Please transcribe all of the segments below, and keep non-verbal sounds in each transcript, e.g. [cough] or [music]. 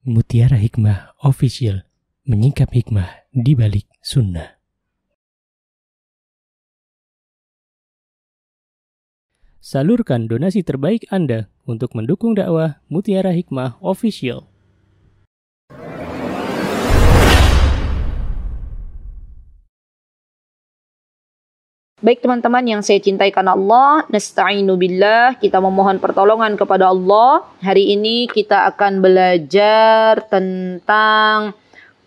Mutiara Hikmah Official menyingkap hikmah di balik sunnah. Salurkan donasi terbaik Anda untuk mendukung dakwah Mutiara Hikmah Official. Baik teman-teman yang saya cintai karena Allah, nasta'inu billah, kita memohon pertolongan kepada Allah. Hari ini kita akan belajar tentang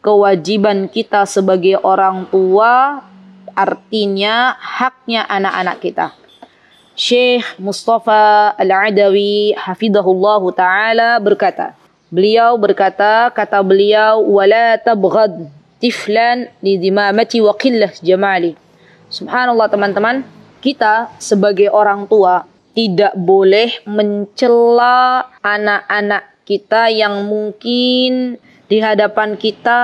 kewajiban kita sebagai orang tua, artinya haknya anak-anak kita. Syekh Mustafa Al-Adawi hafidhahullahu taala berkata, beliau berkata, kata beliau wala tabghad tiflan li dimamati wa jamali Subhanallah teman-teman, kita sebagai orang tua tidak boleh mencela anak-anak kita yang mungkin di hadapan kita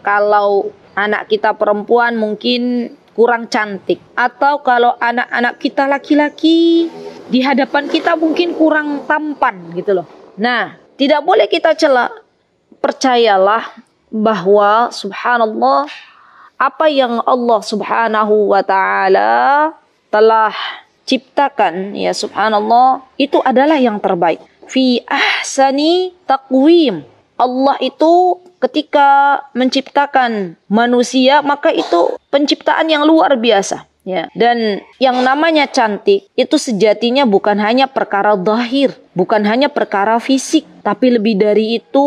kalau anak kita perempuan mungkin kurang cantik atau kalau anak-anak kita laki-laki di hadapan kita mungkin kurang tampan gitu loh. Nah, tidak boleh kita celak. Percayalah bahwa subhanallah apa yang Allah Subhanahu wa taala telah ciptakan ya subhanallah itu adalah yang terbaik fi ahsani taqwim Allah itu ketika menciptakan manusia maka itu penciptaan yang luar biasa ya dan yang namanya cantik itu sejatinya bukan hanya perkara zahir bukan hanya perkara fisik tapi lebih dari itu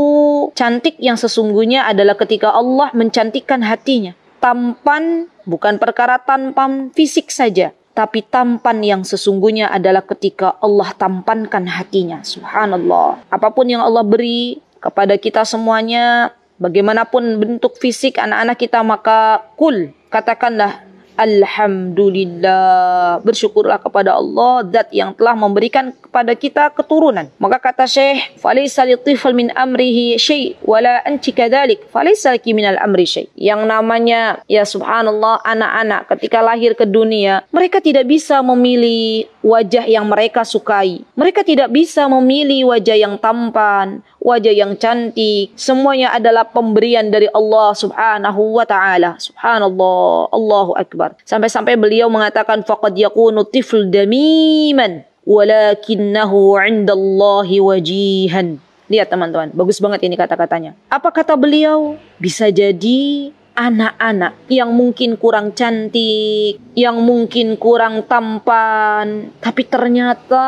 cantik yang sesungguhnya adalah ketika Allah mencantikkan hatinya tampan bukan perkara tampan fisik saja, tapi tampan yang sesungguhnya adalah ketika Allah tampankan hatinya. Subhanallah. Apapun yang Allah beri kepada kita semuanya, bagaimanapun bentuk fisik anak-anak kita, maka kul, katakanlah Alhamdulillah. Bersyukurlah kepada Allah zat yang telah memberikan kepada kita keturunan. Maka kata Syekh, Falaysa litifal min amrihi syai' wala anti kadzalik. Falaysa laki min amri syai'." Yang namanya ya subhanallah anak-anak ketika lahir ke dunia, mereka tidak bisa memilih wajah yang mereka sukai. Mereka tidak bisa memilih wajah yang tampan, wajah yang cantik. Semuanya adalah pemberian dari Allah Subhanahu wa taala. Subhanallah, Allahu akbar. Sampai-sampai beliau mengatakan faqad yakunu tifl damiman walakinnahu 'indallahi wajihan. Lihat teman-teman, bagus banget ini kata-katanya. Apa kata beliau? Bisa jadi anak-anak yang mungkin kurang cantik, yang mungkin kurang tampan, tapi ternyata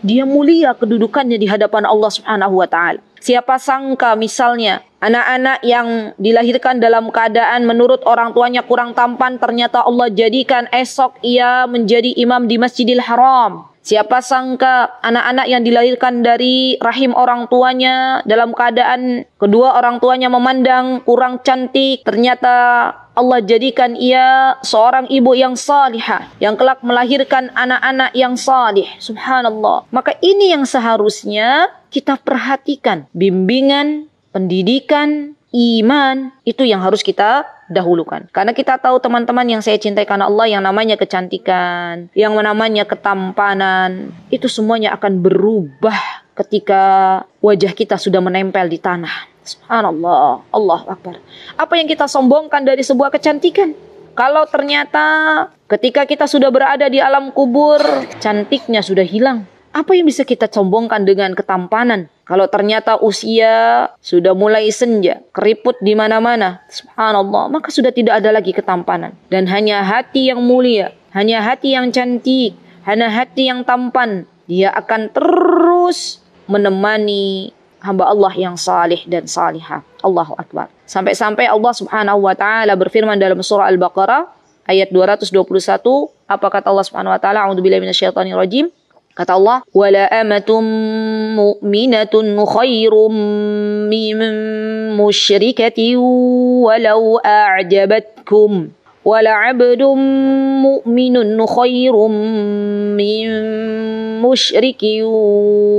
dia mulia kedudukannya di hadapan Allah Subhanahu wa taala. Siapa sangka misalnya anak-anak yang dilahirkan dalam keadaan menurut orang tuanya kurang tampan ternyata Allah jadikan esok ia menjadi imam di Masjidil Haram. Siapa sangka anak-anak yang dilahirkan dari rahim orang tuanya dalam keadaan kedua orang tuanya memandang kurang cantik, ternyata Allah jadikan ia seorang ibu yang salihah yang kelak melahirkan anak-anak yang salih. Subhanallah. Maka ini yang seharusnya kita perhatikan bimbingan, pendidikan, iman itu yang harus kita dahulukan. Karena kita tahu teman-teman yang saya cintai karena Allah yang namanya kecantikan, yang namanya ketampanan, itu semuanya akan berubah ketika wajah kita sudah menempel di tanah. Subhanallah, Allah Akbar. Apa yang kita sombongkan dari sebuah kecantikan? Kalau ternyata ketika kita sudah berada di alam kubur, cantiknya sudah hilang. Apa yang bisa kita sombongkan dengan ketampanan? Kalau ternyata usia sudah mulai senja, keriput di mana-mana, subhanallah, maka sudah tidak ada lagi ketampanan. Dan hanya hati yang mulia, hanya hati yang cantik, hanya hati yang tampan, dia akan terus menemani hamba Allah yang salih dan salihah. Allahu Akbar. Sampai-sampai Allah Subhanahu wa taala berfirman dalam surah Al-Baqarah ayat 221, apa kata Allah Subhanahu wa taala? billahi minasyaitonirrajim. Kata Allah, "Wala amatum mu'minatun khairum mim musyrikati walau a'jabatkum." ولعبد مؤمن خير من مشرك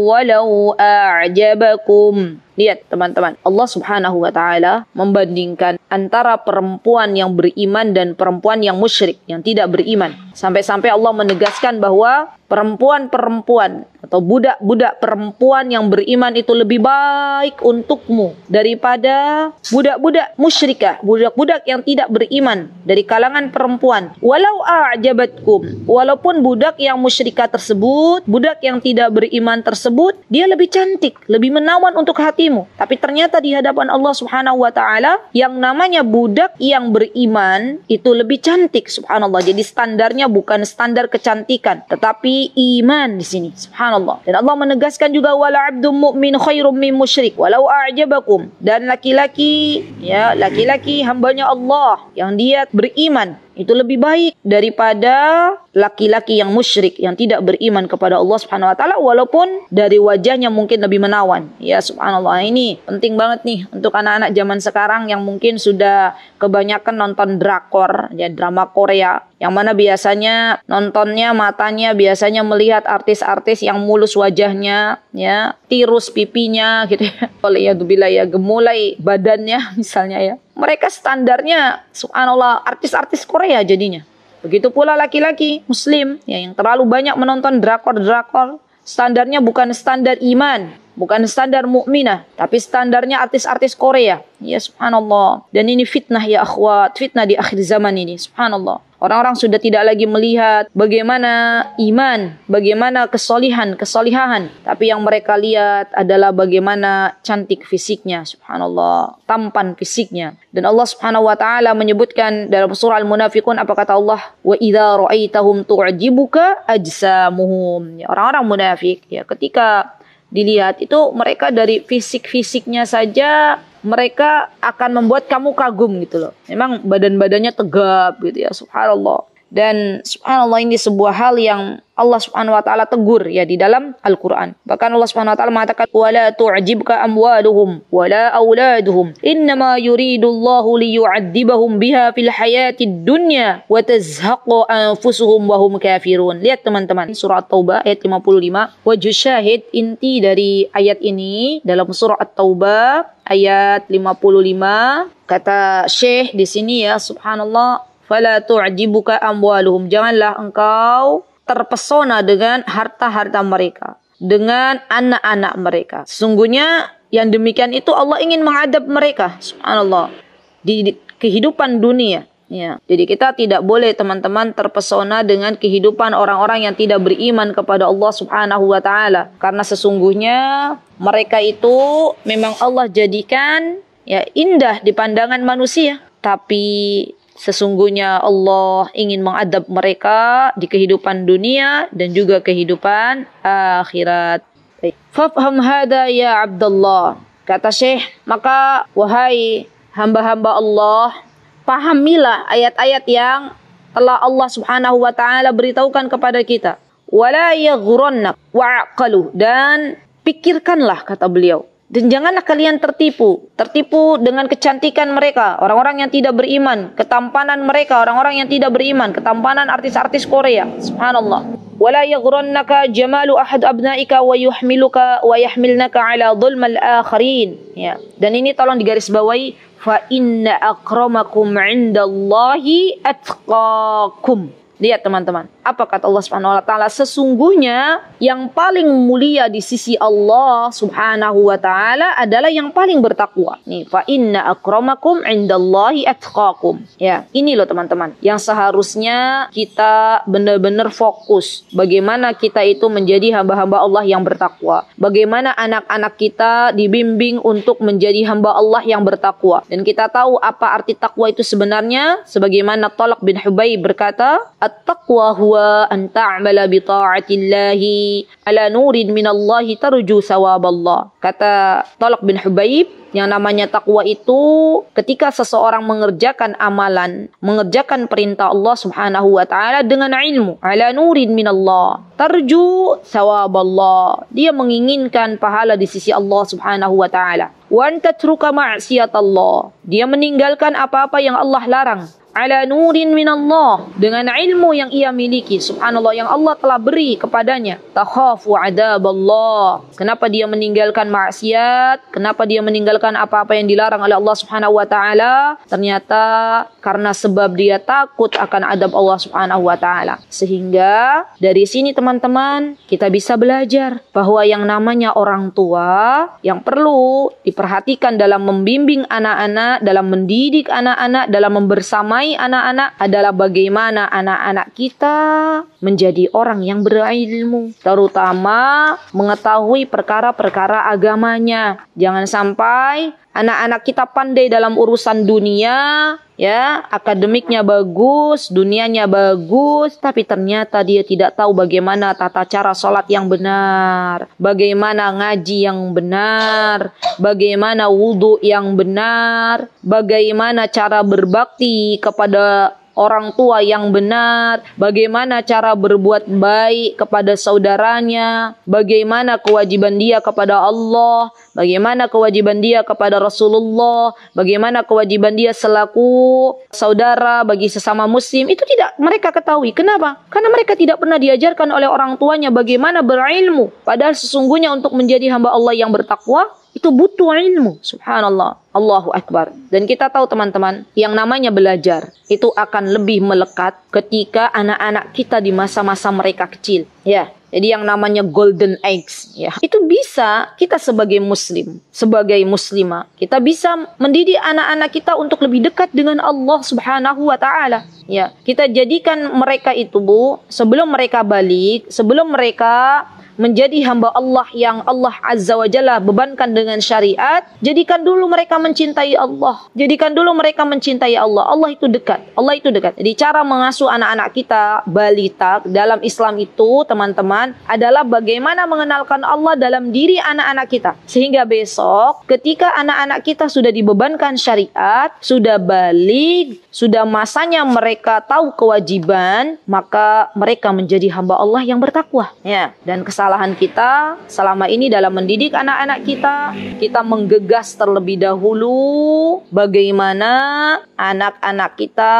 ولو أعجبكم Lihat teman-teman, Allah subhanahu wa ta'ala membandingkan antara perempuan yang beriman dan perempuan yang musyrik, yang tidak beriman. Sampai-sampai Allah menegaskan bahwa perempuan-perempuan atau budak-budak perempuan yang beriman itu lebih baik untukmu daripada budak-budak musyrikah, budak-budak yang tidak beriman dari kalangan perempuan. Walau a'jabatkum, walaupun budak yang musyrikah tersebut, budak yang tidak beriman tersebut, dia lebih cantik, lebih menawan untuk hatimu. Tapi ternyata di hadapan Allah Subhanahu wa taala yang namanya budak yang beriman itu lebih cantik subhanallah. Jadi standarnya bukan standar kecantikan, tetapi iman di sini. Subhanallah. Dan Allah menegaskan juga wala abdu mukmin khairum min musyrik walau a'jabakum. Dan laki-laki ya, laki-laki hambanya Allah yang dia beriman Itu lebih baik daripada laki-laki yang musyrik yang tidak beriman kepada Allah Subhanahu wa taala walaupun dari wajahnya mungkin lebih menawan. Ya subhanallah ini penting banget nih untuk anak-anak zaman sekarang yang mungkin sudah kebanyakan nonton drakor ya drama Korea yang mana biasanya nontonnya matanya biasanya melihat artis-artis yang mulus wajahnya ya tirus pipinya gitu ya. Oleh [laughs] ya gemulai badannya [laughs] misalnya ya mereka standarnya subhanallah artis-artis Korea jadinya. Begitu pula laki-laki muslim ya, yang terlalu banyak menonton drakor-drakor. Standarnya bukan standar iman, bukan standar mukminah, tapi standarnya artis-artis Korea. Ya subhanallah. Dan ini fitnah ya akhwat, fitnah di akhir zaman ini. Subhanallah. Orang-orang sudah tidak lagi melihat bagaimana iman, bagaimana kesolihan, kesolihahan. Tapi yang mereka lihat adalah bagaimana cantik fisiknya, subhanallah, tampan fisiknya. Dan Allah subhanahu wa ta'ala menyebutkan dalam surah Al-Munafiqun apa kata Allah? Wa idha ra'aitahum tu'jibuka ajsamuhum. Ya, orang-orang munafik, ya ketika dilihat itu mereka dari fisik-fisiknya saja mereka akan membuat kamu kagum gitu loh. Memang badan-badannya tegap gitu ya, subhanallah dan subhanallah ini sebuah hal yang Allah Subhanahu wa taala tegur ya di dalam Al-Qur'an. Bahkan Allah Subhanahu wa taala mengatakan وَلَا تُعْجِبْكَ amwaluhum وَلَا أَوْلَادُهُمْ إِنَّمَا يُرِيدُ اللَّهُ biha fil hayatid dunya الدُّنْيَا tazhaqu أَنفُسُهُمْ وَهُمْ كَافِرُونَ Lihat teman-teman surah At-Taubah ayat 55 wajh syahid inti dari ayat ini dalam surah At-Taubah ayat 55 kata Syekh di sini ya subhanallah fala tu'jibuka amwaluhum. Janganlah engkau terpesona dengan harta-harta mereka, dengan anak-anak mereka. Sungguhnya yang demikian itu Allah ingin mengadab mereka, subhanallah, di, kehidupan dunia. Ya, jadi kita tidak boleh teman-teman terpesona dengan kehidupan orang-orang yang tidak beriman kepada Allah Subhanahu wa taala karena sesungguhnya mereka itu memang Allah jadikan ya indah di pandangan manusia tapi Sesungguhnya Allah ingin mengadab mereka di kehidupan dunia dan juga kehidupan akhirat. Fafham hada ya Abdullah. Kata Syekh, maka wahai hamba-hamba Allah, pahamilah ayat-ayat yang telah Allah Subhanahu wa taala beritahukan kepada kita. Wala yaghurannak wa'qalu dan pikirkanlah kata beliau dan janganlah kalian tertipu, tertipu dengan kecantikan mereka, orang-orang yang tidak beriman, ketampanan mereka, orang-orang yang tidak beriman, ketampanan artis-artis Korea. Subhanallah. Wala yaghrannaka jamalu ahad abnaika wa yuhmiluka wa yahmilnaka ala dhulmal akharin. Ya. Dan ini tolong digarisbawahi fa inna akramakum 'indallahi atqakum. Lihat teman-teman, apa kata Allah Subhanahu wa taala? Sesungguhnya yang paling mulia di sisi Allah Subhanahu wa taala adalah yang paling bertakwa. Nih, fa inna akramakum indallahi atqakum. Ya, ini loh teman-teman yang seharusnya kita benar-benar fokus bagaimana kita itu menjadi hamba-hamba Allah yang bertakwa. Bagaimana anak-anak kita dibimbing untuk menjadi hamba Allah yang bertakwa. Dan kita tahu apa arti takwa itu sebenarnya sebagaimana Tolak bin Hubay berkata, At-taqwa huwa an ta'mala bi ta'atillahi ala nurin minallahi tarju sawaballah. Kata Talak bin Hubaib, yang namanya takwa itu ketika seseorang mengerjakan amalan, mengerjakan perintah Allah Subhanahu wa taala dengan ilmu, ala nurin minallah, tarju sawaballah. Dia menginginkan pahala di sisi Allah Subhanahu wa taala. Wan tatruka ma'siyat Allah. Dia meninggalkan apa-apa yang Allah larang ala nurin minallah dengan ilmu yang ia miliki subhanallah yang Allah telah beri kepadanya takhafu adab Allah. kenapa dia meninggalkan maksiat kenapa dia meninggalkan apa-apa yang dilarang oleh Allah Subhanahu wa taala ternyata karena sebab dia takut akan adab Allah Subhanahu wa taala sehingga dari sini teman-teman kita bisa belajar bahwa yang namanya orang tua yang perlu diperhatikan dalam membimbing anak-anak dalam mendidik anak-anak dalam membersamai mengenai anak-anak adalah bagaimana anak-anak kita menjadi orang yang berilmu, terutama mengetahui perkara-perkara agamanya. Jangan sampai anak-anak kita pandai dalam urusan dunia, ya, akademiknya bagus, dunianya bagus, tapi ternyata dia tidak tahu bagaimana tata cara sholat yang benar, bagaimana ngaji yang benar, bagaimana wudhu yang benar, bagaimana cara berbakti kepada orang tua yang benar, bagaimana cara berbuat baik kepada saudaranya, bagaimana kewajiban dia kepada Allah, bagaimana kewajiban dia kepada Rasulullah, bagaimana kewajiban dia selaku saudara bagi sesama muslim, itu tidak mereka ketahui. Kenapa? Karena mereka tidak pernah diajarkan oleh orang tuanya bagaimana berilmu, padahal sesungguhnya untuk menjadi hamba Allah yang bertakwa itu butuh ilmu. Subhanallah. Allahu Akbar. Dan kita tahu teman-teman, yang namanya belajar itu akan lebih melekat ketika anak-anak kita di masa-masa mereka kecil. Ya, jadi yang namanya golden eggs ya. Itu bisa kita sebagai muslim, sebagai muslimah, kita bisa mendidik anak-anak kita untuk lebih dekat dengan Allah Subhanahu wa taala. Ya, kita jadikan mereka itu Bu, sebelum mereka balik, sebelum mereka menjadi hamba Allah yang Allah Azza wa Jalla bebankan dengan syariat, jadikan dulu mereka mencintai Allah. Jadikan dulu mereka mencintai Allah. Allah itu dekat. Allah itu dekat. Jadi cara mengasuh anak-anak kita balita dalam Islam itu, teman-teman, adalah bagaimana mengenalkan Allah dalam diri anak-anak kita. Sehingga besok ketika anak-anak kita sudah dibebankan syariat, sudah balik, sudah masanya mereka tahu kewajiban, maka mereka menjadi hamba Allah yang bertakwa. Ya, dan kesalahan kesalahan kita selama ini dalam mendidik anak-anak kita. Kita menggegas terlebih dahulu bagaimana anak-anak kita,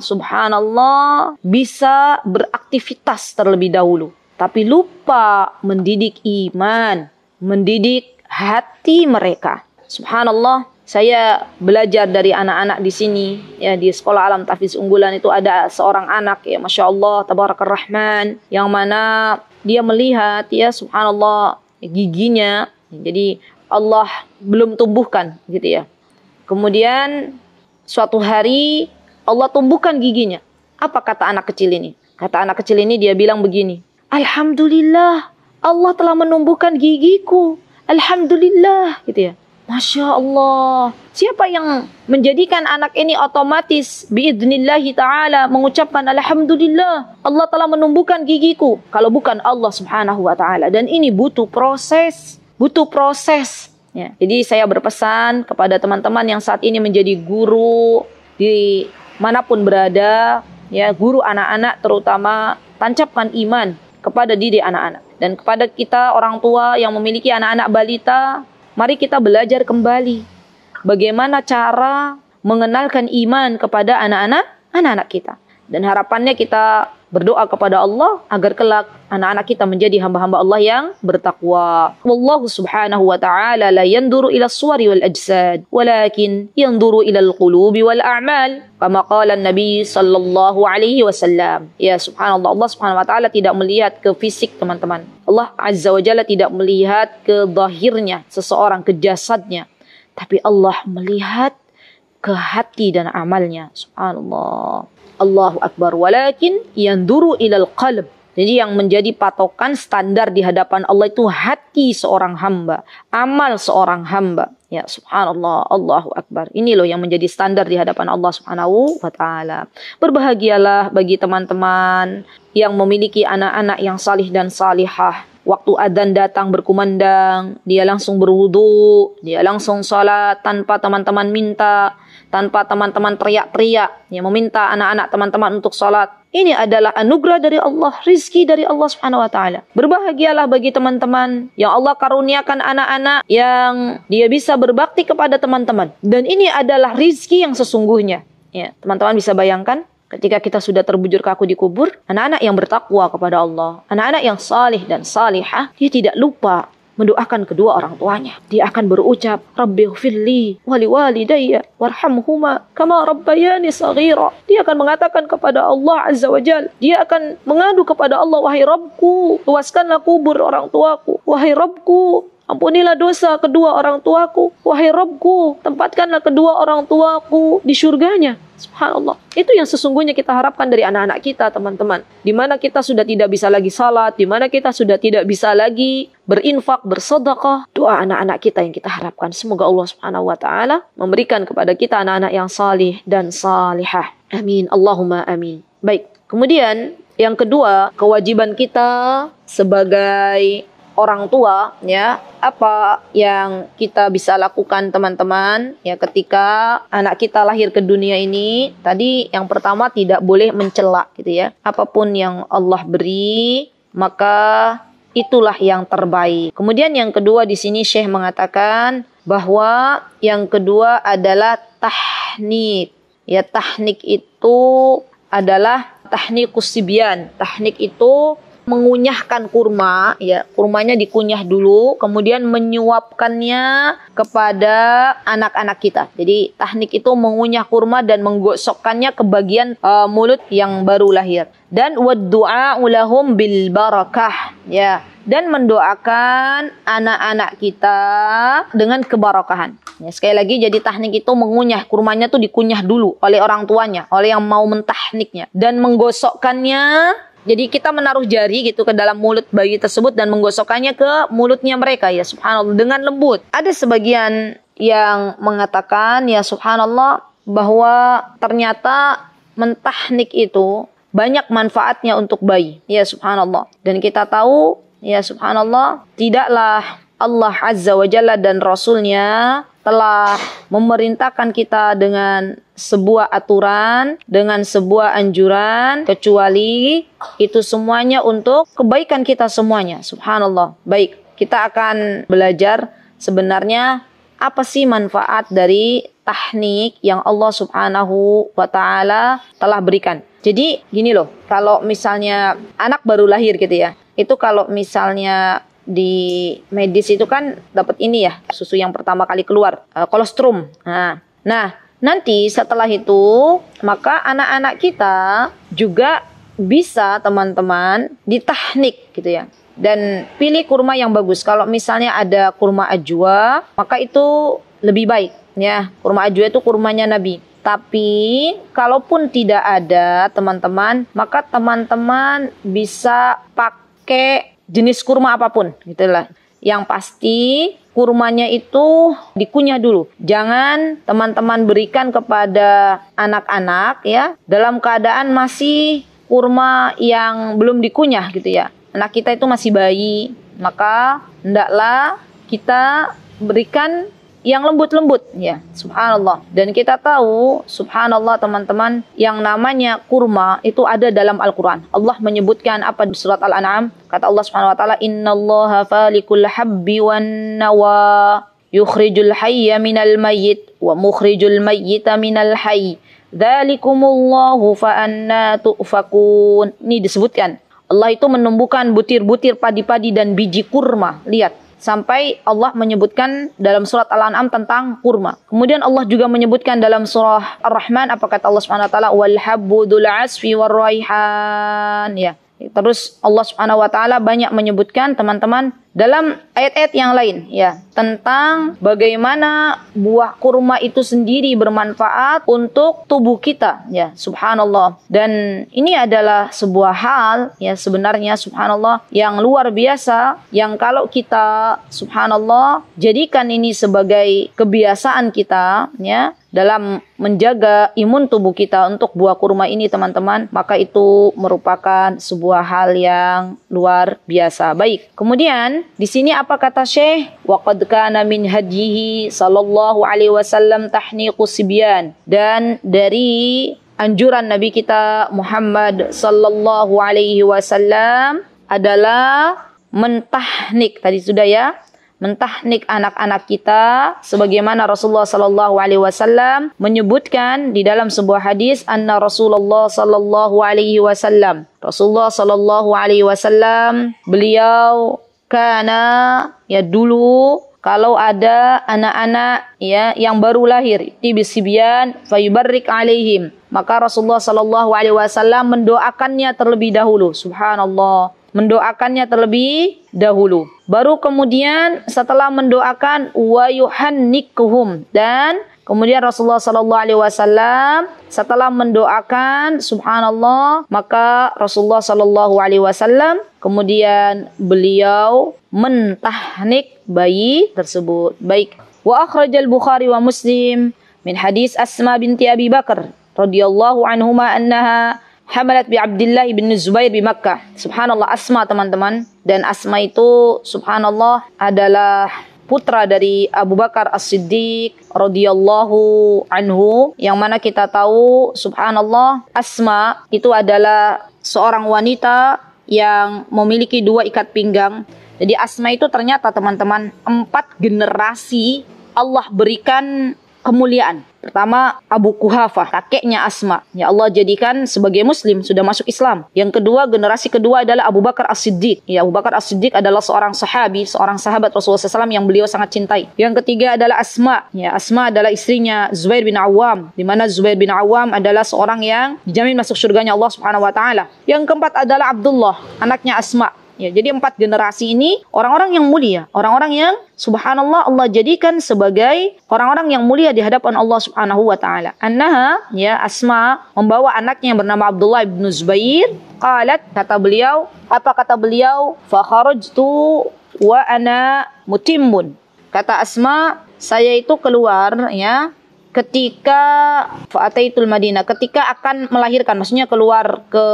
subhanallah, bisa beraktivitas terlebih dahulu. Tapi lupa mendidik iman, mendidik hati mereka. Subhanallah, saya belajar dari anak-anak di sini ya di sekolah alam tafiz unggulan itu ada seorang anak ya masya Allah tabarakar rahman yang mana dia melihat ya subhanallah giginya. Jadi Allah belum tumbuhkan gitu ya. Kemudian suatu hari Allah tumbuhkan giginya. Apa kata anak kecil ini? Kata anak kecil ini dia bilang begini, "Alhamdulillah, Allah telah menumbuhkan gigiku. Alhamdulillah." gitu ya. Masya Allah. Siapa yang menjadikan anak ini otomatis biidnillahi ta'ala mengucapkan Alhamdulillah. Allah telah menumbuhkan gigiku. Kalau bukan Allah subhanahu wa ta'ala. Dan ini butuh proses. Butuh proses. Ya. Jadi saya berpesan kepada teman-teman yang saat ini menjadi guru di manapun berada. ya Guru anak-anak terutama tancapkan iman kepada diri anak-anak. Dan kepada kita orang tua yang memiliki anak-anak balita Mari kita belajar kembali bagaimana cara mengenalkan iman kepada anak-anak anak-anak kita. Dan harapannya kita berdoa kepada Allah agar kelak anak-anak kita menjadi hamba-hamba Allah yang bertakwa. Wallahu subhanahu wa ta'ala la yanduru ila suwari wal ajsad, walakin yanduru ila al-qulubi wal a'mal. Kama qala Nabi sallallahu alaihi wasallam. Ya subhanallah, Allah subhanahu wa ta'ala tidak melihat ke fisik teman-teman. Allah azza wa jalla tidak melihat ke zahirnya seseorang, ke jasadnya. Tapi Allah melihat ke hati dan amalnya. Subhanallah. Allahu Akbar. Walakin yanduru ilal qalb. Jadi yang menjadi patokan standar di hadapan Allah itu hati seorang hamba, amal seorang hamba. Ya subhanallah, Allahu Akbar. Ini loh yang menjadi standar di hadapan Allah subhanahu wa ta'ala. Berbahagialah bagi teman-teman yang memiliki anak-anak yang salih dan salihah. Waktu adzan datang berkumandang, dia langsung berwudu, dia langsung sholat tanpa teman-teman minta tanpa teman-teman teriak-teriak yang meminta anak-anak teman-teman untuk sholat. Ini adalah anugerah dari Allah, rizki dari Allah Subhanahu wa taala. Berbahagialah bagi teman-teman yang Allah karuniakan anak-anak yang dia bisa berbakti kepada teman-teman. Dan ini adalah rizki yang sesungguhnya. Ya, teman-teman bisa bayangkan Ketika kita sudah terbujur kaku di kubur, anak-anak yang bertakwa kepada Allah, anak-anak yang salih dan salihah, dia tidak lupa mendoakan kedua orang tuanya. Dia akan berucap, Rabbi firli wali walidayya warhamhuma kama rabbayani saghira. Dia akan mengatakan kepada Allah Azza wa Jal. Dia akan mengadu kepada Allah, wahai Rabbku, luaskanlah kubur orang tuaku. Wahai Rabbku, Ampunilah dosa kedua orang tuaku. Wahai Robku, tempatkanlah kedua orang tuaku di surganya. Subhanallah. Itu yang sesungguhnya kita harapkan dari anak-anak kita, teman-teman. Di mana kita sudah tidak bisa lagi salat, di mana kita sudah tidak bisa lagi berinfak, bersedekah. Doa anak-anak kita yang kita harapkan. Semoga Allah Subhanahu wa taala memberikan kepada kita anak-anak yang salih dan salihah. Amin. Allahumma amin. Baik. Kemudian yang kedua, kewajiban kita sebagai orang tua ya apa yang kita bisa lakukan teman-teman ya ketika anak kita lahir ke dunia ini tadi yang pertama tidak boleh mencela gitu ya apapun yang Allah beri maka itulah yang terbaik kemudian yang kedua di sini Syekh mengatakan bahwa yang kedua adalah tahnik ya tahnik itu adalah teknik kusibian. Teknik itu mengunyahkan kurma ya kurmanya dikunyah dulu kemudian menyuapkannya kepada anak-anak kita jadi tahnik itu mengunyah kurma dan menggosokkannya ke bagian uh, mulut yang baru lahir dan wadu'a ulahum bil barakah ya dan mendoakan anak-anak kita dengan kebarokahan. Ya, sekali lagi jadi tahnik itu mengunyah kurmanya tuh dikunyah dulu oleh orang tuanya, oleh yang mau mentahniknya dan menggosokkannya jadi kita menaruh jari gitu ke dalam mulut bayi tersebut dan menggosokkannya ke mulutnya mereka ya subhanallah dengan lembut. Ada sebagian yang mengatakan ya subhanallah bahwa ternyata mentahnik itu banyak manfaatnya untuk bayi. Ya subhanallah. Dan kita tahu ya subhanallah tidaklah Allah Azza wa Jalla dan Rasulnya telah memerintahkan kita dengan sebuah aturan, dengan sebuah anjuran, kecuali itu semuanya untuk kebaikan kita semuanya. Subhanallah. Baik, kita akan belajar sebenarnya apa sih manfaat dari teknik yang Allah Subhanahu wa taala telah berikan. Jadi gini loh, kalau misalnya anak baru lahir gitu ya. Itu kalau misalnya di medis itu kan dapat ini ya susu yang pertama kali keluar uh, kolostrum. Nah, nah nanti setelah itu maka anak-anak kita juga bisa teman-teman ditahnik gitu ya. Dan pilih kurma yang bagus. Kalau misalnya ada kurma ajwa, maka itu lebih baik ya. Kurma ajwa itu kurmanya Nabi. Tapi kalaupun tidak ada teman-teman, maka teman-teman bisa pakai jenis kurma apapun gitulah. Yang pasti kurmanya itu dikunyah dulu. Jangan teman-teman berikan kepada anak-anak ya dalam keadaan masih kurma yang belum dikunyah gitu ya. Anak kita itu masih bayi, maka hendaklah kita berikan yang lembut-lembut ya subhanallah dan kita tahu subhanallah teman-teman yang namanya kurma itu ada dalam Al-Qur'an Allah menyebutkan apa di surat Al-An'am kata Allah Subhanahu wa taala innallaha falikul habbi wan nawa yukhrijul hayya minal mayyit wa mukhrijul mayyita minal hayy dzalikumullahu fa anna tu'fakun ini disebutkan Allah itu menumbuhkan butir-butir padi-padi dan biji kurma lihat sampai Allah menyebutkan dalam surat Al-An'am tentang kurma. Kemudian Allah juga menyebutkan dalam surah Ar-Rahman apa kata Allah Subhanahu wa taala wal habbudul asfi war raihan ya. Terus Allah Subhanahu wa taala banyak menyebutkan teman-teman dalam ayat-ayat yang lain ya tentang bagaimana buah kurma itu sendiri bermanfaat untuk tubuh kita ya subhanallah dan ini adalah sebuah hal ya sebenarnya subhanallah yang luar biasa yang kalau kita subhanallah jadikan ini sebagai kebiasaan kita ya dalam menjaga imun tubuh kita untuk buah kurma ini teman-teman maka itu merupakan sebuah hal yang luar biasa baik kemudian di sini apa kata Syekh? Waqad kana min salallahu sallallahu alaihi wasallam tahniqu sibyan. Dan dari anjuran Nabi kita Muhammad sallallahu alaihi wasallam adalah mentahnik tadi sudah ya mentahnik anak-anak kita sebagaimana Rasulullah sallallahu alaihi wasallam menyebutkan di dalam sebuah hadis anna Rasulullah sallallahu alaihi wasallam Rasulullah sallallahu alaihi wasallam beliau karena ya dulu kalau ada anak-anak ya yang baru lahir tibisibian fayubarrik alaihim maka Rasulullah Shallallahu alaihi wasallam mendoakannya terlebih dahulu subhanallah mendoakannya terlebih dahulu baru kemudian setelah mendoakan wa nikhum dan Kemudian Rasulullah Sallallahu Alaihi Wasallam setelah mendoakan Subhanallah maka Rasulullah Sallallahu Alaihi Wasallam kemudian beliau mentahnik bayi tersebut. Baik. Wa akhrajal Bukhari wa Muslim min hadis Asma binti Abi Bakar radhiyallahu anhuma annaha hamalat bi Abdullah bin Zubair di Makkah. Subhanallah Asma teman-teman dan Asma itu subhanallah adalah putra dari Abu Bakar As-Siddiq radhiyallahu anhu yang mana kita tahu subhanallah Asma itu adalah seorang wanita yang memiliki dua ikat pinggang. Jadi Asma itu ternyata teman-teman empat generasi Allah berikan kemuliaan Pertama, Abu Kuhafa, kakeknya Asma. Ya Allah jadikan sebagai muslim, sudah masuk Islam. Yang kedua, generasi kedua adalah Abu Bakar As-Siddiq. Ya, Abu Bakar As-Siddiq adalah seorang sahabi, seorang sahabat Rasulullah SAW yang beliau sangat cintai. Yang ketiga adalah Asma. Ya, Asma adalah istrinya Zubair bin Awam. Di mana Zubair bin Awam adalah seorang yang dijamin masuk surganya Allah Subhanahu wa taala. Yang keempat adalah Abdullah, anaknya Asma. Ya, jadi empat generasi ini orang-orang yang mulia, orang-orang yang subhanallah Allah jadikan sebagai orang-orang yang mulia di hadapan Allah Subhanahu wa taala. Annaha ya Asma membawa anaknya yang bernama Abdullah bin Zubair, qalat kata beliau, apa kata beliau? Fa kharajtu wa ana mutimmun. Kata Asma, saya itu keluar ya ketika Fataitul Madinah, ketika akan melahirkan, maksudnya keluar ke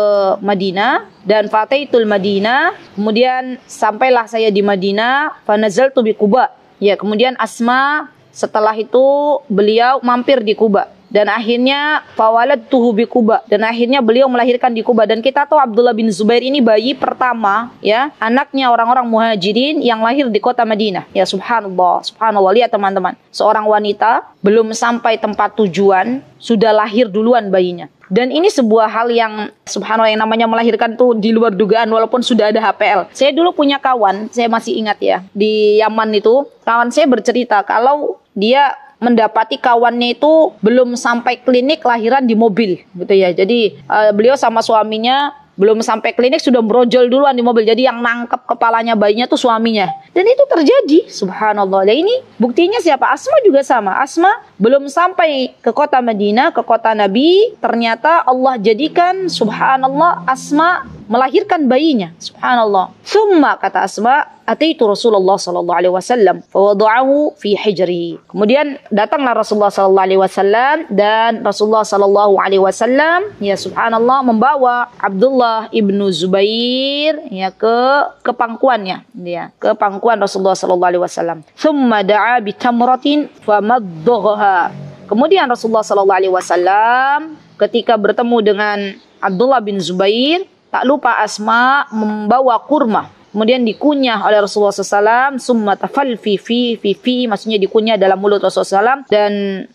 Madinah dan Fataitul Madinah, kemudian sampailah saya di Madinah, fanazaltu bi Kuba. Ya, kemudian Asma setelah itu beliau mampir di Kuba dan akhirnya fawalad tuh bi Kuba dan akhirnya beliau melahirkan di Kuba dan kita tahu Abdullah bin Zubair ini bayi pertama ya anaknya orang-orang muhajirin yang lahir di kota Madinah ya subhanallah subhanallah lihat teman-teman seorang wanita belum sampai tempat tujuan sudah lahir duluan bayinya dan ini sebuah hal yang subhanallah yang namanya melahirkan tuh di luar dugaan walaupun sudah ada HPL. Saya dulu punya kawan, saya masih ingat ya, di Yaman itu kawan saya bercerita kalau dia mendapati kawannya itu belum sampai klinik lahiran di mobil gitu ya. Jadi uh, beliau sama suaminya belum sampai klinik sudah merojol duluan di mobil. Jadi yang nangkep kepalanya bayinya tuh suaminya. Dan itu terjadi, subhanallah. Dan ini buktinya siapa? Asma juga sama. Asma belum sampai ke kota Madinah, ke kota Nabi, ternyata Allah jadikan subhanallah Asma melahirkan bayinya. Subhanallah. Thumma kata Asma, ataitu Rasulullah sallallahu alaihi wasallam fawada'ahu fi hijri. Kemudian datanglah Rasulullah sallallahu alaihi wasallam dan Rasulullah sallallahu alaihi wasallam ya subhanallah membawa Abdullah ibnu Zubair ya ke ke pangkuannya ya ke pangkuan Rasulullah sallallahu alaihi wasallam. Thumma da'a bi tamratin famaddagha. Kemudian Rasulullah sallallahu alaihi wasallam ketika bertemu dengan Abdullah bin Zubair Tak lupa Asma membawa kurma. Kemudian dikunyah oleh Rasulullah SAW. Summa tafal fi fi fi fi. Maksudnya dikunyah dalam mulut Rasulullah SAW. Dan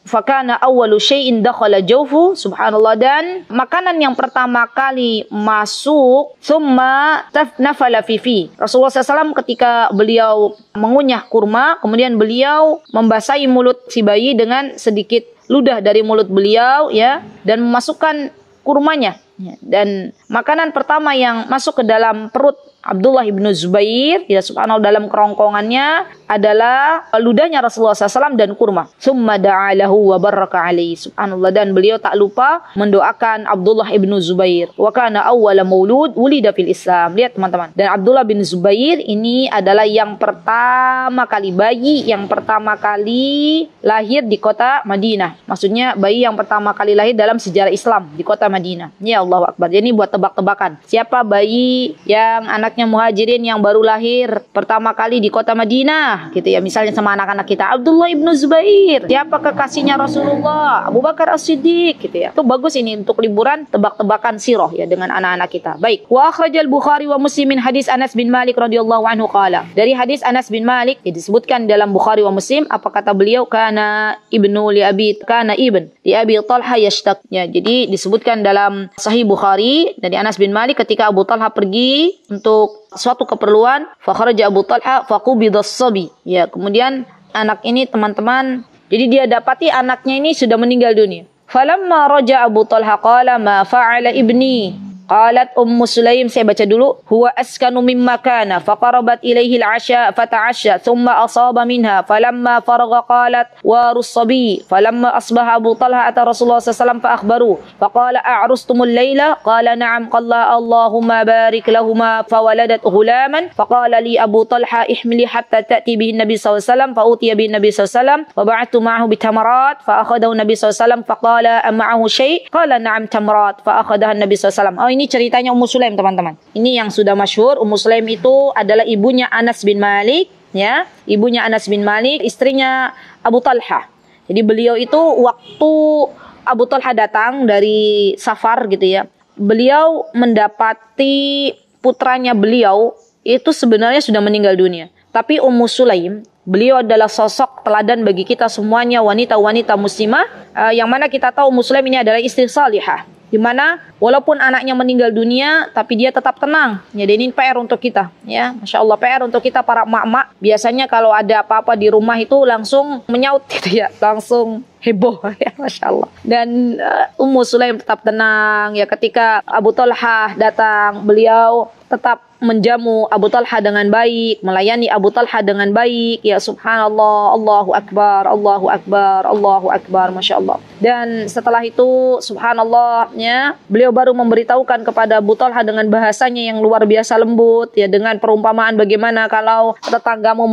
fakana awalu syai'in dakhala jawfu. Subhanallah. Dan makanan yang pertama kali masuk. Summa tafnafala fi fi. Rasulullah SAW ketika beliau mengunyah kurma. Kemudian beliau membasahi mulut si bayi dengan sedikit ludah dari mulut beliau ya dan memasukkan kurmanya dan makanan pertama yang masuk ke dalam perut Abdullah ibnu Zubair ya subhanallah dalam kerongkongannya adalah ludahnya Rasulullah SAW dan kurma. Summa da'alahu wa baraka alaihi subhanallah dan beliau tak lupa mendoakan Abdullah ibnu Zubair. Wa kana awwala maulud wulida fil Islam. Lihat teman-teman. Dan Abdullah bin Zubair ini adalah yang pertama kali bayi yang pertama kali lahir di kota Madinah. Maksudnya bayi yang pertama kali lahir dalam sejarah Islam di kota Madinah. Ya Allah Akbar. Jadi buat tebak-tebakan. Siapa bayi yang anak banyaknya muhajirin yang baru lahir pertama kali di kota Madinah gitu ya misalnya sama anak-anak kita Abdullah ibnu Zubair siapa kekasihnya Rasulullah Abu Bakar As Siddiq gitu ya itu bagus ini untuk liburan tebak-tebakan siroh ya dengan anak-anak kita baik wa akhrajal Bukhari wa Muslimin hadis Anas bin Malik radhiyallahu anhu qala dari hadis Anas bin Malik ya, disebutkan dalam Bukhari wa Muslim apa kata beliau karena ibnu li abi karena ibn di abi Talha ya jadi disebutkan dalam Sahih Bukhari dari Anas bin Malik ketika Abu Talha pergi untuk untuk suatu keperluan fakhraja Abu Talha faqubidas sabi ya kemudian anak ini teman-teman jadi dia dapati anaknya ini sudah meninggal dunia falamma raja Abu Talha qala ma fa'ala ibni Qalat Ummu Sulaim saya baca dulu huwa askanu mimma kana faqarabat ilaihi al-asha fata'asha thumma asaba minha falamma faragha qalat wa sabi falamma asbaha Abu Talha ata Rasulullah sallallahu fa akhbaru faqala al laila qala na'am qalla Allahumma barik lahuma fawaladat ghulaman faqala li Abu Talha ihmili hatta ta'ti bihi Nabi sallallahu alaihi wasallam fa utiya bihi Nabi sallallahu alaihi wasallam wa ba'attu ma'ahu bitamarat fa akhadahu Nabi sallallahu alaihi wasallam faqala am ma'ahu shay qala na'am tamrat fa akhadaha Nabi sallallahu alaihi wasallam ini ceritanya Ummu Sulaim teman-teman. Ini yang sudah masyhur Ummu Sulaim itu adalah ibunya Anas bin Malik ya, ibunya Anas bin Malik, istrinya Abu Talha. Jadi beliau itu waktu Abu Talha datang dari Safar gitu ya. Beliau mendapati putranya beliau itu sebenarnya sudah meninggal dunia. Tapi Ummu Sulaim, beliau adalah sosok teladan bagi kita semuanya wanita-wanita muslimah uh, yang mana kita tahu Muslim ini adalah istri salihah. Dimana walaupun anaknya meninggal dunia, tapi dia tetap tenang. Ya, ini PR untuk kita, ya. Masya Allah PR untuk kita para emak-emak. Biasanya kalau ada apa-apa di rumah itu langsung menyaut gitu ya, langsung heboh [laughs] ya masya Allah dan uh, Ummu Sulaim tetap tenang ya ketika Abu Talha datang beliau tetap menjamu Abu Talha dengan baik melayani Abu Talha dengan baik ya subhanallah Allahu Akbar Allahu Akbar Allahu Akbar masya Allah dan setelah itu subhanallahnya beliau baru memberitahukan kepada Abu Talha dengan bahasanya yang luar biasa lembut ya dengan perumpamaan bagaimana kalau tetanggamu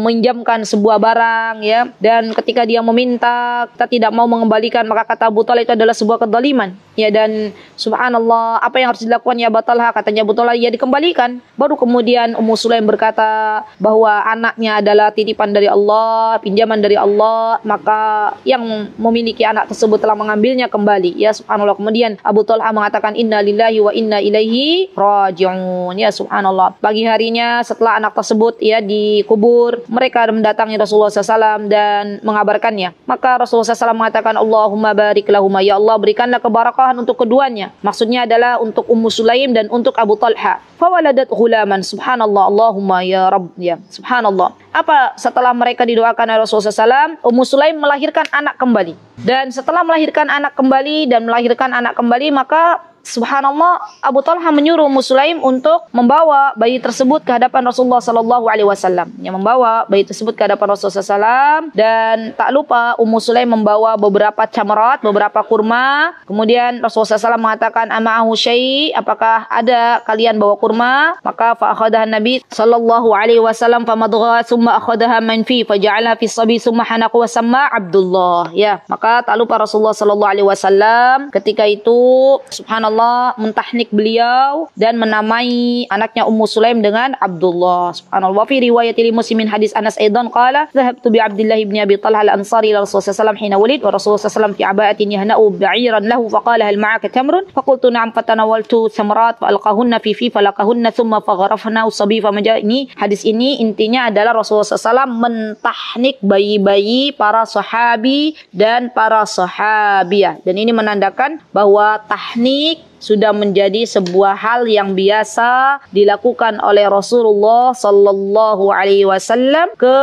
meminjamkan sebuah barang ya dan ketika dia meminta kita tidak mau mengembalikan maka kata Abu Talha itu adalah sebuah kedaliman ya dan subhanallah apa yang harus dilakukan ya Batalha katanya Abu Talha ya dikembalikan baru kemudian Ummu Sulaim berkata bahwa anaknya adalah titipan dari Allah pinjaman dari Allah maka yang memiliki anak tersebut telah mengambilnya kembali ya subhanallah kemudian Abu Talha mengatakan inna lillahi wa inna ilaihi rajiun ya subhanallah pagi harinya setelah anak tersebut ya dikubur mereka mendatangi Rasulullah SAW dan mengabarkannya maka Rasul Rasulullah SAW mengatakan Allahumma barik lahuma ya Allah berikanlah kebarakahan untuk keduanya. Maksudnya adalah untuk Ummu Sulaim dan untuk Abu Talha. Fawaladat hulaman subhanallah Allahumma ya Rabb ya subhanallah. Apa setelah mereka didoakan oleh Rasulullah SAW, Ummu Sulaim melahirkan anak kembali. Dan setelah melahirkan anak kembali dan melahirkan anak kembali maka subhanallah Abu Talha menyuruh Musulaim untuk membawa bayi tersebut ke hadapan Rasulullah Sallallahu Alaihi Wasallam. Yang membawa bayi tersebut ke hadapan Rasulullah Sallam dan tak lupa Ummu Sulaim membawa beberapa camrat, beberapa kurma. Kemudian Rasulullah Sallam mengatakan Amahu Shayi, apakah ada kalian bawa kurma? Maka fa'akhadah Nabi Sallallahu Alaihi Wasallam famadgha summa akhadaha manfi fi faja'ala fi sabi summa hanaku wasamma Abdullah. Ya, maka tak lupa Rasulullah Sallallahu Alaihi Wasallam ketika itu subhanallah Allah mentahnik beliau dan menamai anaknya Ummu Sulaim dengan Abdullah. Subhanallah. Fi riwayat Muslimin hadis Anas aidan qala dhahabtu bi Abdullah ibn Abi Talha al-Ansari ila Rasulullah sallallahu hina walid wa Rasulullah sallallahu fi aba'atin yahna'u ba'iran lahu faqala hal ma'aka tamrun faqultu na'am fatanawaltu samrat fa'alqahunna fi fi falakahunna thumma fagharafna usabi Ini Hadis ini intinya adalah Rasulullah sallallahu mentahnik bayi-bayi para sahabi dan para sahabiah dan ini menandakan bahwa tahnik sudah menjadi sebuah hal yang biasa dilakukan oleh Rasulullah Sallallahu Alaihi Wasallam ke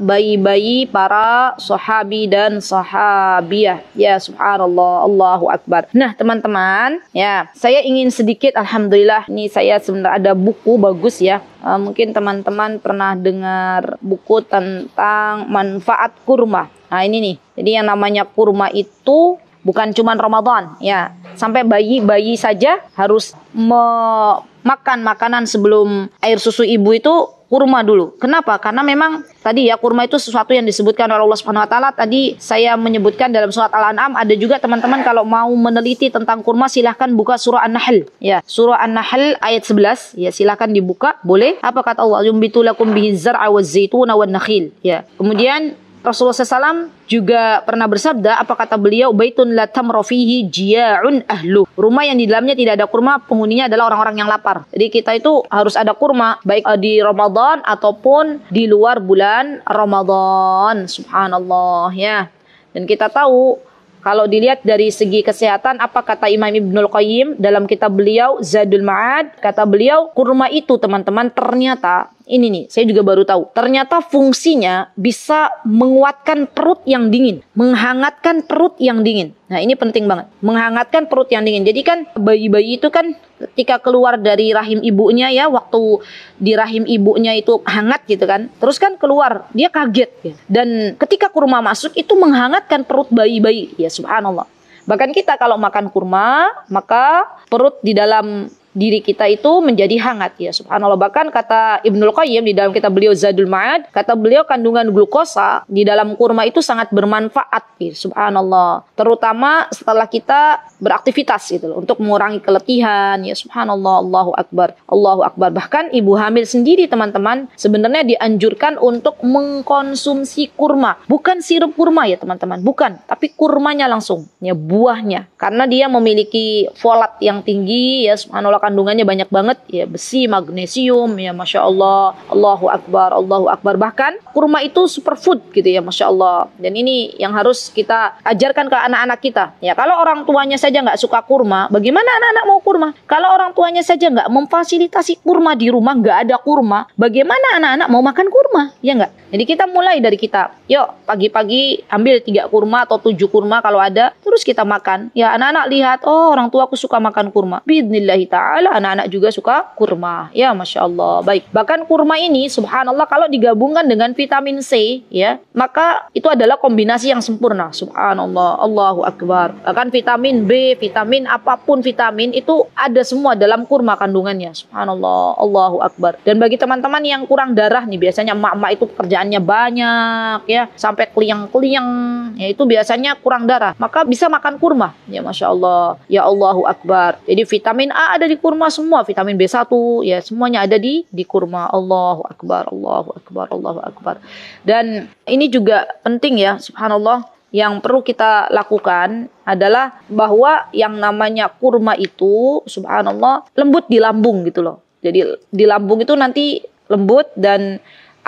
bayi-bayi para sahabi dan sahabiah. Ya Subhanallah, Allahu Akbar. Nah teman-teman, ya saya ingin sedikit, Alhamdulillah, ini saya sebenarnya ada buku bagus ya. Eh, mungkin teman-teman pernah dengar buku tentang manfaat kurma. Nah ini nih, jadi yang namanya kurma itu bukan cuma Ramadan ya sampai bayi-bayi saja harus memakan makanan sebelum air susu ibu itu kurma dulu. Kenapa? Karena memang tadi ya kurma itu sesuatu yang disebutkan oleh Allah Subhanahu wa taala. Tadi saya menyebutkan dalam surat Al-An'am ada juga teman-teman kalau mau meneliti tentang kurma silahkan buka surah An-Nahl. Ya, surah An-Nahl ayat 11. Ya, silahkan dibuka. Boleh. Apa kata Allah? Yumbitulakum lakum bihi zar'a waz-zaituna wan-nakhil. Ya. Kemudian Rasulullah SAW juga pernah bersabda, apa kata beliau, Baitun latam rofihi jia'un ahlu. Rumah yang di dalamnya tidak ada kurma, penghuninya adalah orang-orang yang lapar. Jadi kita itu harus ada kurma, baik eh, di Ramadan ataupun di luar bulan Ramadan. Subhanallah ya. Dan kita tahu kalau dilihat dari segi kesehatan, apa kata Imam Ibnul Qayyim dalam kitab beliau Zadul Ma'ad? Kata beliau, kurma itu teman-teman ternyata ini nih, saya juga baru tahu. Ternyata fungsinya bisa menguatkan perut yang dingin, menghangatkan perut yang dingin. Nah, ini penting banget. Menghangatkan perut yang dingin. Jadi kan bayi-bayi itu kan ketika keluar dari rahim ibunya ya waktu di rahim ibunya itu hangat gitu kan terus kan keluar dia kaget ya. dan ketika kurma masuk itu menghangatkan perut bayi-bayi ya subhanallah bahkan kita kalau makan kurma maka perut di dalam diri kita itu menjadi hangat ya subhanallah bahkan kata Ibnul Qayyim di dalam kitab beliau Zadul Ma'ad kata beliau kandungan glukosa di dalam kurma itu sangat bermanfaat ya subhanallah terutama setelah kita beraktivitas gitu loh untuk mengurangi keletihan ya subhanallah Allahu akbar Allahu akbar bahkan ibu hamil sendiri teman-teman sebenarnya dianjurkan untuk mengkonsumsi kurma bukan sirup kurma ya teman-teman bukan tapi kurmanya langsung ya buahnya karena dia memiliki folat yang tinggi ya subhanallah kalau kandungannya banyak banget ya besi, magnesium ya masya Allah, Allahu Akbar, Allahu Akbar. Bahkan kurma itu superfood gitu ya masya Allah. Dan ini yang harus kita ajarkan ke anak-anak kita. Ya kalau orang tuanya saja nggak suka kurma, bagaimana anak-anak mau kurma? Kalau orang tuanya saja nggak memfasilitasi kurma di rumah, nggak ada kurma, bagaimana anak-anak mau makan kurma? Ya nggak. Jadi kita mulai dari kita. Yuk pagi-pagi ambil tiga kurma atau tujuh kurma kalau ada, terus kita makan. Ya anak-anak lihat, oh orang tua aku suka makan kurma. Bismillahirrahmanirrahim taala, anak-anak juga suka kurma. Ya, Masya Allah. Baik, bahkan kurma ini subhanallah kalau digabungkan dengan vitamin C, ya, maka itu adalah kombinasi yang sempurna. Subhanallah, Allahu Akbar. Bahkan vitamin B, vitamin apapun vitamin itu ada semua dalam kurma kandungannya. Subhanallah, Allahu Akbar. Dan bagi teman-teman yang kurang darah nih, biasanya emak-emak itu pekerjaannya banyak, ya, sampai keliang-keliang, ya itu biasanya kurang darah. Maka bisa makan kurma. Ya, Masya Allah. Ya Allahu Akbar. Jadi vitamin A ada di kurma semua vitamin B1 ya semuanya ada di di kurma. Allahu akbar, Allahu akbar, Allahu akbar. Dan ini juga penting ya subhanallah yang perlu kita lakukan adalah bahwa yang namanya kurma itu subhanallah lembut di lambung gitu loh. Jadi di lambung itu nanti lembut dan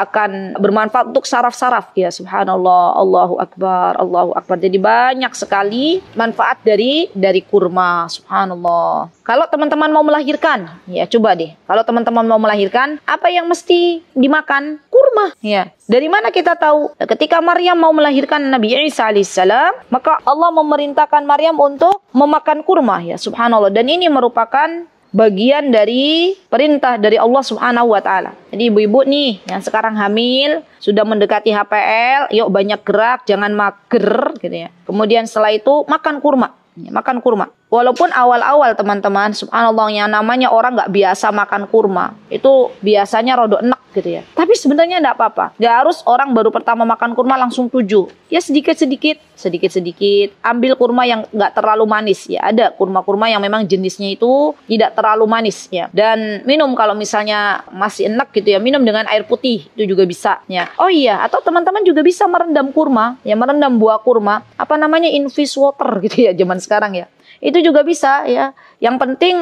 akan bermanfaat untuk saraf-saraf ya subhanallah Allahu akbar Allahu akbar jadi banyak sekali manfaat dari dari kurma subhanallah kalau teman-teman mau melahirkan ya coba deh kalau teman-teman mau melahirkan apa yang mesti dimakan kurma ya dari mana kita tahu ketika Maryam mau melahirkan Nabi Isa alaihissalam maka Allah memerintahkan Maryam untuk memakan kurma ya subhanallah dan ini merupakan bagian dari perintah dari Allah Subhanahu wa taala. Jadi ibu-ibu nih yang sekarang hamil sudah mendekati HPL, yuk banyak gerak, jangan mager gitu ya. Kemudian setelah itu makan kurma. Makan kurma. Walaupun awal-awal teman-teman, subhanallah yang namanya orang nggak biasa makan kurma, itu biasanya rodo enak gitu ya. Tapi sebenarnya nggak apa-apa. Nggak harus orang baru pertama makan kurma langsung tujuh. Ya sedikit-sedikit, sedikit-sedikit. Ambil kurma yang nggak terlalu manis ya. Ada kurma-kurma yang memang jenisnya itu tidak terlalu manis ya. Dan minum kalau misalnya masih enak gitu ya, minum dengan air putih itu juga bisa ya. Oh iya, atau teman-teman juga bisa merendam kurma, ya merendam buah kurma. Apa namanya infused water gitu ya zaman sekarang ya itu juga bisa ya. Yang penting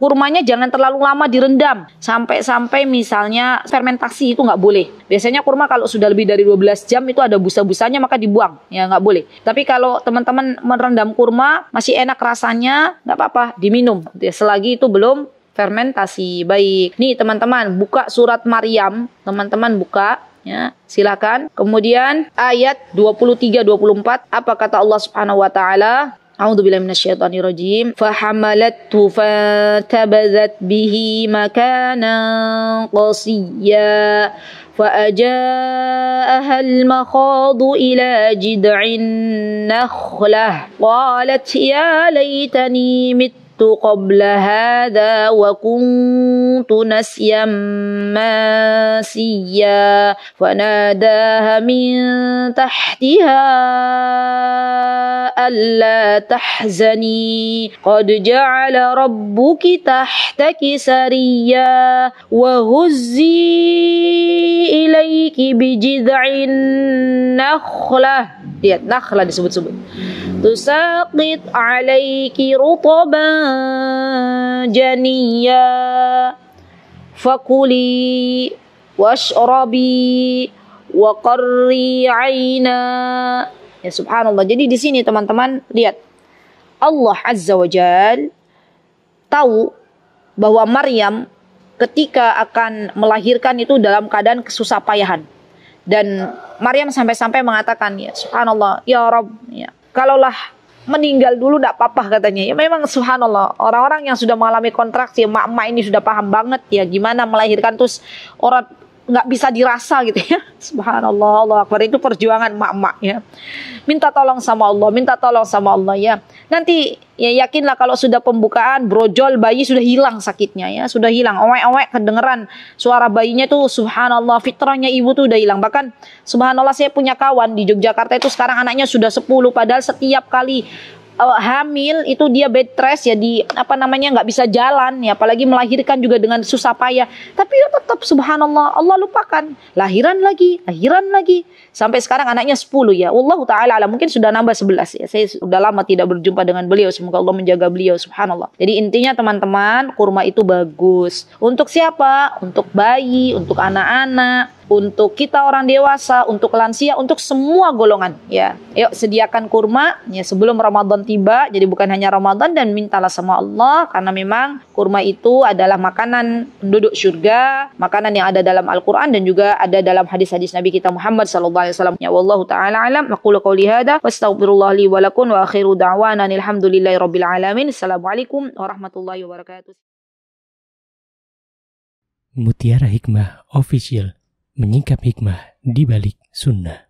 kurmanya jangan terlalu lama direndam sampai-sampai misalnya fermentasi itu nggak boleh. Biasanya kurma kalau sudah lebih dari 12 jam itu ada busa-busanya maka dibuang ya nggak boleh. Tapi kalau teman-teman merendam kurma masih enak rasanya nggak apa-apa diminum ya, selagi itu belum fermentasi baik. Nih teman-teman buka surat Maryam, teman-teman buka ya silakan kemudian ayat 23 24 apa kata Allah Subhanahu wa taala أعوذ بالله من الشيطان الرجيم فحملته فانتبذت به مكانا قصيا فأجاءها المخاض إلى جذع النخلة قالت يا ليتني مت كنت قبل هذا وكنت نسيا ماسيا فناداها من تحتها ألا تحزني قد جعل ربك تحتك سريا وهزي إليك بجذع النخلة lihat nakhlah disebut-sebut تساقط عليك رطبا جنيا فكلي واشربي وقري عينا ya subhanallah jadi di sini teman-teman lihat Allah azza wajal tahu bahwa Maryam ketika akan melahirkan itu dalam keadaan kesusah payahan dan Maryam sampai-sampai mengatakan ya subhanallah ya Rob ya kalaulah meninggal dulu tidak apa-apa katanya. Ya memang subhanallah, orang-orang yang sudah mengalami kontraksi, emak-emak ini sudah paham banget ya gimana melahirkan terus orang nggak bisa dirasa gitu ya. [laughs] Subhanallah, Allah Akbar itu perjuangan mak mak ya. Minta tolong sama Allah, minta tolong sama Allah ya. Nanti ya yakinlah kalau sudah pembukaan brojol bayi sudah hilang sakitnya ya, sudah hilang. Owek-owek kedengeran suara bayinya tuh subhanallah fitrahnya ibu tuh udah hilang. Bahkan subhanallah saya punya kawan di Yogyakarta itu sekarang anaknya sudah 10 padahal setiap kali uh, hamil itu dia bed rest ya di apa namanya nggak bisa jalan ya apalagi melahirkan juga dengan susah payah tapi ya tetap subhanallah Allah lupakan lahiran lagi lahiran lagi sampai sekarang anaknya 10 ya Allah taala ala mungkin sudah nambah 11 ya saya sudah lama tidak berjumpa dengan beliau semoga Allah menjaga beliau subhanallah jadi intinya teman-teman kurma itu bagus untuk siapa untuk bayi untuk anak-anak untuk kita orang dewasa, untuk lansia, untuk semua golongan ya. Yuk sediakan kurma ya sebelum Ramadan tiba. Jadi bukan hanya Ramadan dan mintalah sama Allah karena memang kurma itu adalah makanan penduduk surga, makanan yang ada dalam Al-Qur'an dan juga ada dalam hadis-hadis Nabi kita Muhammad sallallahu alaihi wasallam. Ya wallahu taala alam. Aqulu qouli hada wastaghfirullah li wa lakum wa akhiru da'wana alhamdulillahirabbil alamin. Assalamualaikum warahmatullahi wabarakatuh. Mutiara Hikmah Official menyingkap hikmah di balik sunnah.